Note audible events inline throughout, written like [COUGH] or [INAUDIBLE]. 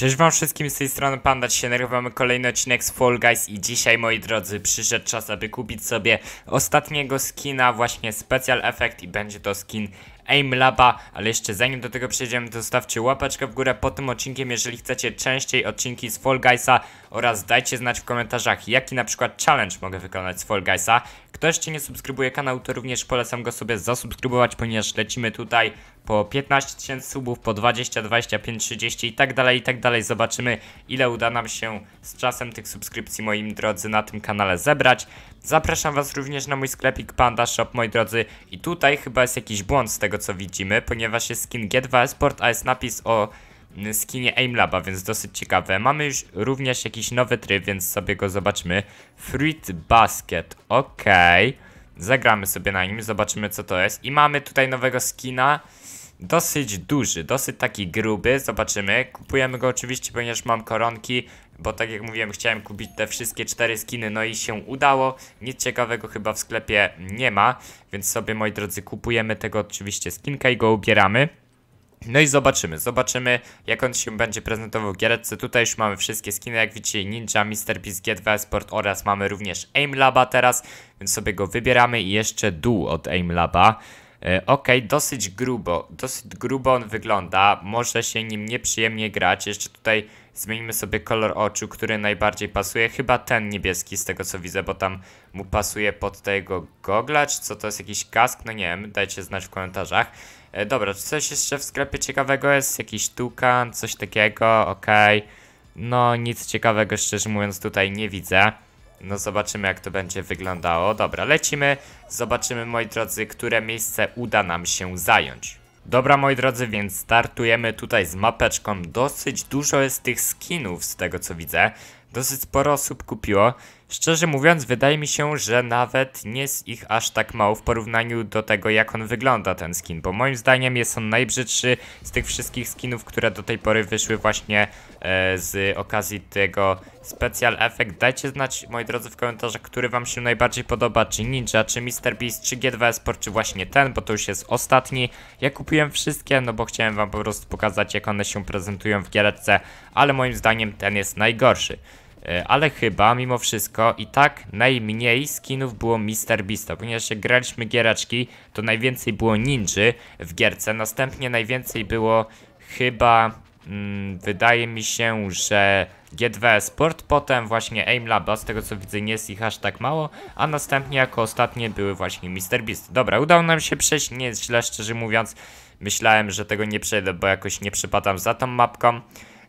Cześć wam wszystkim, z tej strony Panda, dzisiaj nagrywamy kolejny odcinek z Fall Guys i dzisiaj, moi drodzy, przyszedł czas, aby kupić sobie ostatniego skina, właśnie Special Effect i będzie to skin Aim Laba, ale jeszcze zanim do tego przejdziemy, to zostawcie łapeczkę w górę pod tym odcinkiem, jeżeli chcecie częściej odcinki z Fall Guysa oraz dajcie znać w komentarzach, jaki na przykład challenge mogę wykonać z Fall Guysa. Kto jeszcze nie subskrybuje kanału, to również polecam go sobie zasubskrybować, ponieważ lecimy tutaj po 15 tysięcy subów, po 20, 25, 30 i tak dalej, i tak dalej. Zobaczymy, ile uda nam się z czasem tych subskrypcji, moi drodzy, na tym kanale zebrać. Zapraszam Was również na mój sklepik Panda Shop, moi drodzy. I tutaj chyba jest jakiś błąd z tego, co widzimy, ponieważ jest skin G2 Esport, a jest napis o mm, skinie Aimlaba, więc dosyć ciekawe. Mamy już również jakiś nowy tryb, więc sobie go zobaczmy. Fruit Basket, okej. Okay. Zagramy sobie na nim, zobaczymy co to jest. I mamy tutaj nowego skina dosyć duży, dosyć taki gruby, zobaczymy. Kupujemy go oczywiście, ponieważ mam koronki, bo tak jak mówiłem, chciałem kupić te wszystkie cztery skiny, no i się udało. Nic ciekawego chyba w sklepie nie ma, więc sobie, moi drodzy, kupujemy tego oczywiście skinka i go ubieramy. No i zobaczymy, zobaczymy jak on się będzie prezentował w gierce. Tutaj już mamy wszystkie skiny, jak widzicie Ninja, Mr. Beast, G2 Sport oraz mamy również Aim Laba teraz, więc sobie go wybieramy i jeszcze dół od Aim Laba. E, ok, dosyć grubo, dosyć grubo on wygląda, może się nim nieprzyjemnie grać, jeszcze tutaj zmienimy sobie kolor oczu, który najbardziej pasuje, chyba ten niebieski z tego co widzę, bo tam mu pasuje pod tego gogla, czy co to jest jakiś kask, no nie wiem, dajcie znać w komentarzach. E, dobra, czy coś jeszcze w sklepie ciekawego jest, jakiś tukan, coś takiego, ok, no nic ciekawego szczerze mówiąc tutaj nie widzę. No zobaczymy jak to będzie wyglądało. Dobra, lecimy. Zobaczymy moi drodzy, które miejsce uda nam się zająć. Dobra moi drodzy, więc startujemy tutaj z mapeczką. Dosyć dużo jest tych skinów z tego co widzę. Dosyć sporo osób kupiło. Szczerze mówiąc, wydaje mi się, że nawet nie jest ich aż tak mało w porównaniu do tego, jak on wygląda ten skin, bo moim zdaniem jest on najbrzydszy z tych wszystkich skinów, które do tej pory wyszły właśnie e, z okazji tego Special Effect. Dajcie znać, moi drodzy, w komentarzach, który wam się najbardziej podoba, czy Ninja, czy Mr. Beast, czy G2 Esport, czy właśnie ten, bo to już jest ostatni. Ja kupiłem wszystkie, no bo chciałem wam po prostu pokazać, jak one się prezentują w giereczce, ale moim zdaniem ten jest najgorszy. E, ale chyba mimo wszystko i tak najmniej skinów było Mr. Beasta, ponieważ jak graliśmy gieraczki, to najwięcej było ninży w gierce, następnie najwięcej było chyba, mm, wydaje mi się, że G2 Sport, potem właśnie Aim a z tego co widzę nie jest ich aż tak mało, a następnie jako ostatnie były właśnie Mr. Beast. Dobra, udało nam się przejść, nie jest źle szczerze mówiąc, myślałem, że tego nie przejdę, bo jakoś nie przypadam za tą mapką.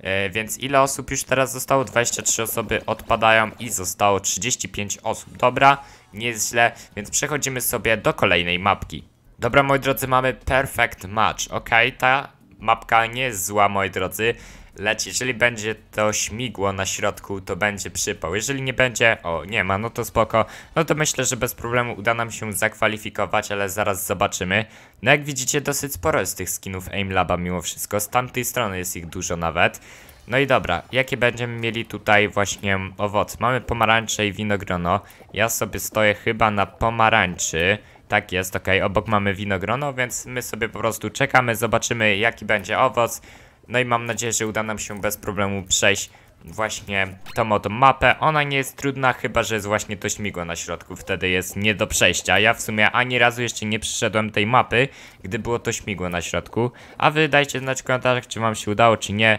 E, więc ile osób już teraz zostało? 23 osoby odpadają i zostało 35 osób. Dobra, nie jest źle, więc przechodzimy sobie do kolejnej mapki. Dobra, moi drodzy, mamy Perfect Match. Ok, ta mapka nie jest zła, moi drodzy. Lecz Jeżeli będzie to śmigło na środku, to będzie przypał. Jeżeli nie będzie, o nie ma, no to spoko. No to myślę, że bez problemu uda nam się zakwalifikować, ale zaraz zobaczymy. No jak widzicie, dosyć sporo jest tych skinów Aimlaba mimo wszystko. Z tamtej strony jest ich dużo nawet. No i dobra, jakie będziemy mieli tutaj właśnie owoc? Mamy pomarańcze i winogrono. Ja sobie stoję chyba na pomarańczy. Tak jest, ok. Obok mamy winogrono, więc my sobie po prostu czekamy, zobaczymy jaki będzie owoc. No i mam nadzieję, że uda nam się bez problemu przejść właśnie tą oto mapę. Ona nie jest trudna, chyba że jest właśnie to śmigło na środku, wtedy jest nie do przejścia. Ja w sumie ani razu jeszcze nie przyszedłem tej mapy, gdy było to śmigło na środku. A wy dajcie znać w komentarzach, czy wam się udało, czy nie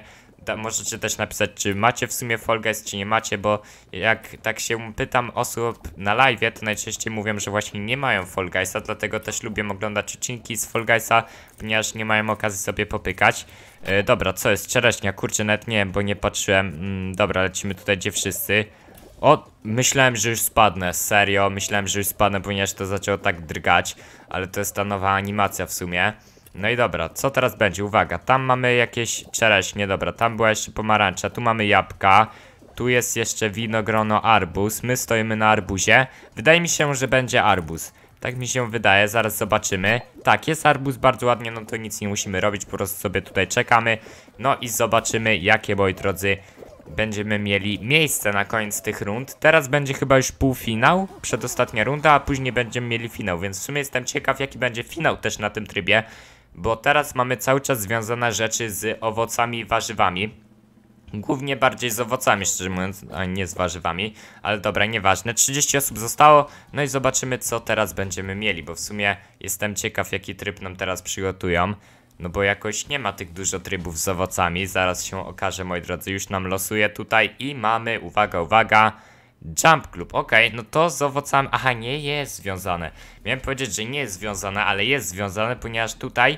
możecie też napisać, czy macie w sumie Fall Guys, czy nie macie, bo jak tak się pytam osób na live, to najczęściej mówią, że właśnie nie mają Fall Guysa, dlatego też lubię oglądać odcinki z Fall Guysa, ponieważ nie mają okazji sobie popykać. E, dobra, co jest? Czereśnia, kurczę, nawet nie bo nie patrzyłem. Mm, dobra, lecimy tutaj, gdzie wszyscy. O, myślałem, że już spadnę, serio, myślałem, że już spadnę, ponieważ to zaczęło tak drgać, ale to jest ta nowa animacja w sumie. No i dobra, co teraz będzie? Uwaga, tam mamy jakieś czereśnie, dobra, tam była jeszcze pomarańcza, tu mamy jabłka, tu jest jeszcze winogrono, arbuz, my stoimy na arbuzie. Wydaje mi się, że będzie arbuz. Tak mi się wydaje, zaraz zobaczymy. Tak, jest arbuz bardzo ładnie, no to nic nie musimy robić, po prostu sobie tutaj czekamy. No i zobaczymy, jakie, moi drodzy, będziemy mieli miejsce na koniec tych rund. Teraz będzie chyba już półfinał, przedostatnia runda, a później będziemy mieli finał, więc w sumie jestem ciekaw, jaki będzie finał też na tym trybie bo teraz mamy cały czas związane rzeczy z owocami i warzywami. Głównie bardziej z owocami, szczerze mówiąc, a nie z warzywami, ale dobra, nieważne. 30 osób zostało, no i zobaczymy, co teraz będziemy mieli, bo w sumie jestem ciekaw, jaki tryb nam teraz przygotują. No bo jakoś nie ma tych dużo trybów z owocami, zaraz się okaże, moi drodzy, już nam losuje tutaj i mamy, uwaga, uwaga, Jump Club, ok, no to z owocami, aha nie jest związane, miałem powiedzieć, że nie jest związane, ale jest związane, ponieważ tutaj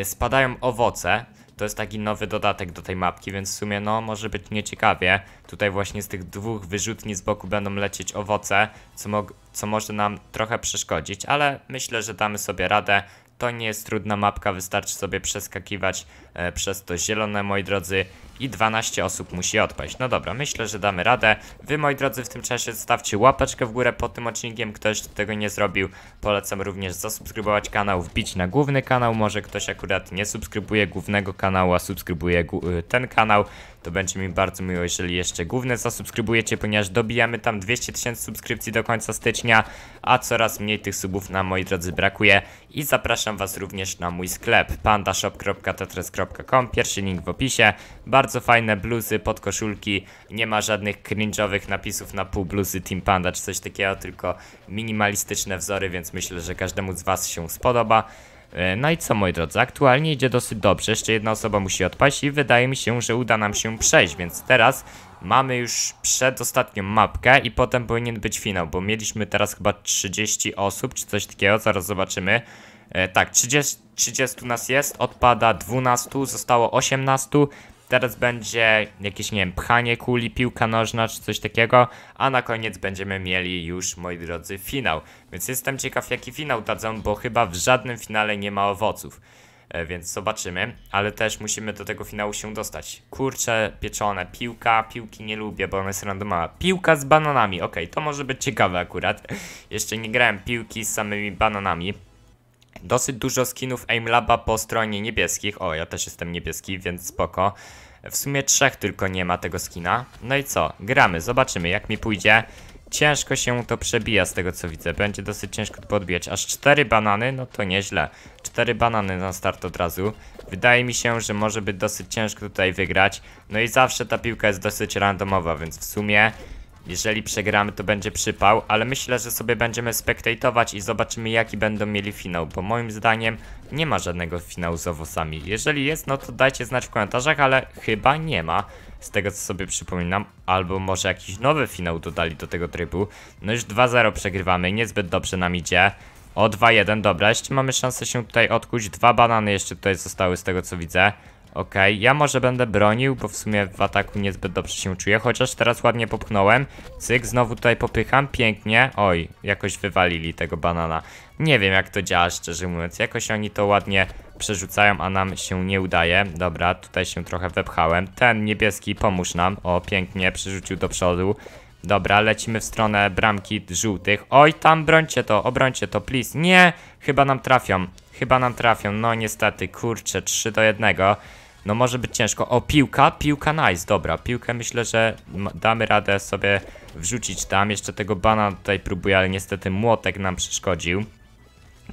y, spadają owoce, to jest taki nowy dodatek do tej mapki, więc w sumie no może być nieciekawie, tutaj właśnie z tych dwóch wyrzutni z boku będą lecieć owoce, co, mo co może nam trochę przeszkodzić, ale myślę, że damy sobie radę, to nie jest trudna mapka, wystarczy sobie przeskakiwać e, przez to zielone, moi drodzy, i 12 osób musi odpaść. No dobra, myślę, że damy radę. Wy, moi drodzy, w tym czasie zostawcie łapeczkę w górę pod tym odcinkiem, ktoś tego nie zrobił. Polecam również zasubskrybować kanał, wbić na główny kanał. Może ktoś akurat nie subskrybuje głównego kanału, a subskrybuje y, ten kanał. To będzie mi bardzo miło, jeżeli jeszcze główne zasubskrybujecie, ponieważ dobijamy tam 200 tysięcy subskrypcji do końca stycznia, a coraz mniej tych subów nam, moi drodzy, brakuje. I zapraszam was również na mój sklep panda.shop.tetres.com. pierwszy link w opisie. Bardzo bardzo fajne bluzy, podkoszulki, nie ma żadnych cringe'owych napisów na pół bluzy Team Panda czy coś takiego, tylko minimalistyczne wzory, więc myślę, że każdemu z Was się spodoba. E, no i co moi drodzy, aktualnie idzie dosyć dobrze, jeszcze jedna osoba musi odpaść i wydaje mi się, że uda nam się przejść, więc teraz mamy już przedostatnią mapkę i potem powinien być finał, bo mieliśmy teraz chyba 30 osób czy coś takiego, zaraz zobaczymy. E, tak, 30, 30 nas jest, odpada 12, zostało 18, Teraz będzie jakieś, nie wiem, pchanie kuli, piłka nożna czy coś takiego, a na koniec będziemy mieli już, moi drodzy, finał. Więc jestem ciekaw, jaki finał dadzą, bo chyba w żadnym finale nie ma owoców. E, więc zobaczymy, ale też musimy do tego finału się dostać. Kurcze, pieczone, piłka, piłki nie lubię, bo ona jest randomowa. Piłka z bananami, okej, okay, to może być ciekawe akurat. [LAUGHS] Jeszcze nie grałem piłki z samymi bananami. Dosyć dużo skinów Aimlaba po stronie niebieskich. O, ja też jestem niebieski, więc spoko. W sumie trzech tylko nie ma tego skina. No i co? Gramy, zobaczymy jak mi pójdzie. Ciężko się to przebija z tego co widzę. Będzie dosyć ciężko to podbijać. Aż cztery banany? No to nieźle. Cztery banany na start od razu. Wydaje mi się, że może być dosyć ciężko tutaj wygrać. No i zawsze ta piłka jest dosyć randomowa, więc w sumie... Jeżeli przegramy, to będzie przypał, ale myślę, że sobie będziemy spektatować i zobaczymy, jaki będą mieli finał, bo moim zdaniem nie ma żadnego finału z owocami. Jeżeli jest, no to dajcie znać w komentarzach, ale chyba nie ma, z tego co sobie przypominam, albo może jakiś nowy finał dodali do tego trybu. No już 2-0 przegrywamy, niezbyt dobrze nam idzie. O 2-1, dobra, jeszcze mamy szansę się tutaj odkuć, dwa banany jeszcze tutaj zostały z tego co widzę. Okej, okay. ja może będę bronił, bo w sumie w ataku niezbyt dobrze się czuję, chociaż teraz ładnie popchnąłem. Cyk, znowu tutaj popycham, pięknie. Oj, jakoś wywalili tego banana. Nie wiem jak to działa, szczerze mówiąc. Jakoś oni to ładnie przerzucają, a nam się nie udaje. Dobra, tutaj się trochę wepchałem. Ten niebieski, pomóż nam. O, pięknie, przerzucił do przodu. Dobra, lecimy w stronę bramki żółtych. Oj, tam brońcie to, obrońcie to, please. Nie, chyba nam trafią. Chyba nam trafią, no niestety, kurczę, 3 do 1. No może być ciężko. O, piłka, piłka nice, dobra. Piłkę myślę, że damy radę sobie wrzucić tam. Jeszcze tego bana tutaj próbuję, ale niestety młotek nam przeszkodził.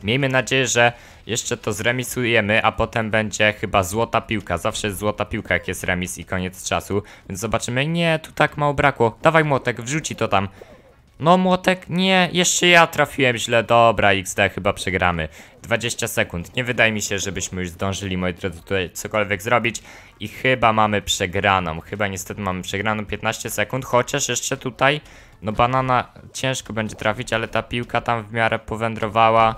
Miejmy nadzieję, że jeszcze to zremisujemy, a potem będzie chyba złota piłka. Zawsze jest złota piłka, jak jest remis i koniec czasu. Więc zobaczymy. Nie, tu tak mało brakło. Dawaj młotek, wrzuci to tam. No młotek, nie, jeszcze ja trafiłem źle, dobra XD, chyba przegramy 20 sekund, nie wydaje mi się, żebyśmy już zdążyli, moi drodzy, tutaj cokolwiek zrobić I chyba mamy przegraną, chyba niestety mamy przegraną 15 sekund, chociaż jeszcze tutaj No banana ciężko będzie trafić, ale ta piłka tam w miarę powędrowała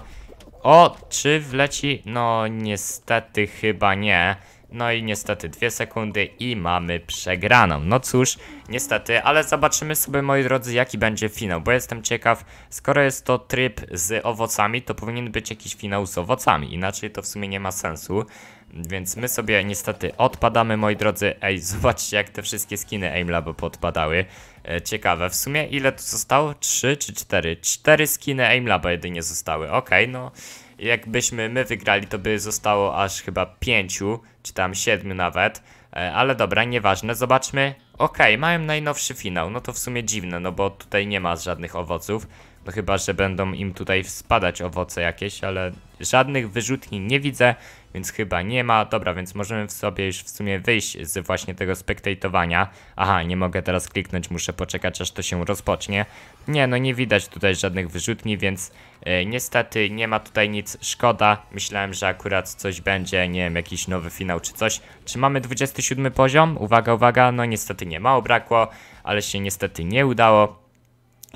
O, czy wleci? No niestety chyba nie no i niestety dwie sekundy i mamy przegraną. No cóż, niestety, ale zobaczymy sobie moi drodzy jaki będzie finał, bo jestem ciekaw, skoro jest to tryb z owocami, to powinien być jakiś finał z owocami, inaczej to w sumie nie ma sensu. Więc my sobie niestety odpadamy, moi drodzy. Ej, [LAUGHS] zobaczcie jak te wszystkie skiny Aimlabo podpadały. E, ciekawe, w sumie ile tu zostało? 3 czy 4? 4 skiny Aimlaba jedynie zostały. Okej, okay, no Jakbyśmy my wygrali, to by zostało aż chyba pięciu, czy tam siedmiu nawet. E, ale dobra, nieważne, zobaczmy. Okej, okay, mają najnowszy finał, no to w sumie dziwne, no bo tutaj nie ma żadnych owoców. No chyba, że będą im tutaj spadać owoce jakieś, ale żadnych wyrzutni nie widzę więc chyba nie ma. Dobra, więc możemy w sobie już w sumie wyjść z właśnie tego spektatowania. Aha, nie mogę teraz kliknąć, muszę poczekać aż to się rozpocznie. Nie, no nie widać tutaj żadnych wyrzutni, więc e, niestety nie ma tutaj nic, szkoda. Myślałem, że akurat coś będzie, nie wiem, jakiś nowy finał czy coś. Czy mamy 27 poziom? Uwaga, uwaga, no niestety nie, mało brakło, ale się niestety nie udało.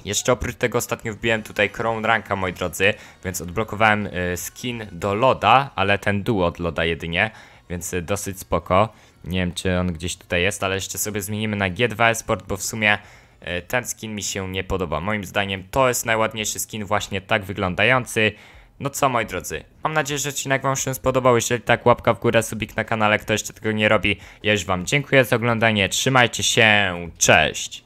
Jeszcze oprócz tego ostatnio wbiłem tutaj Crown Ranka, moi drodzy, więc odblokowałem y, skin do Loda, ale ten duo od Loda jedynie, więc y, dosyć spoko. Nie wiem, czy on gdzieś tutaj jest, ale jeszcze sobie zmienimy na G2 Esport, bo w sumie y, ten skin mi się nie podoba. Moim zdaniem to jest najładniejszy skin właśnie tak wyglądający. No co moi drodzy, mam nadzieję, że odcinek wam się spodobał, jeżeli tak łapka w górę, subik na kanale, kto jeszcze tego nie robi. Ja już wam dziękuję za oglądanie, trzymajcie się, cześć!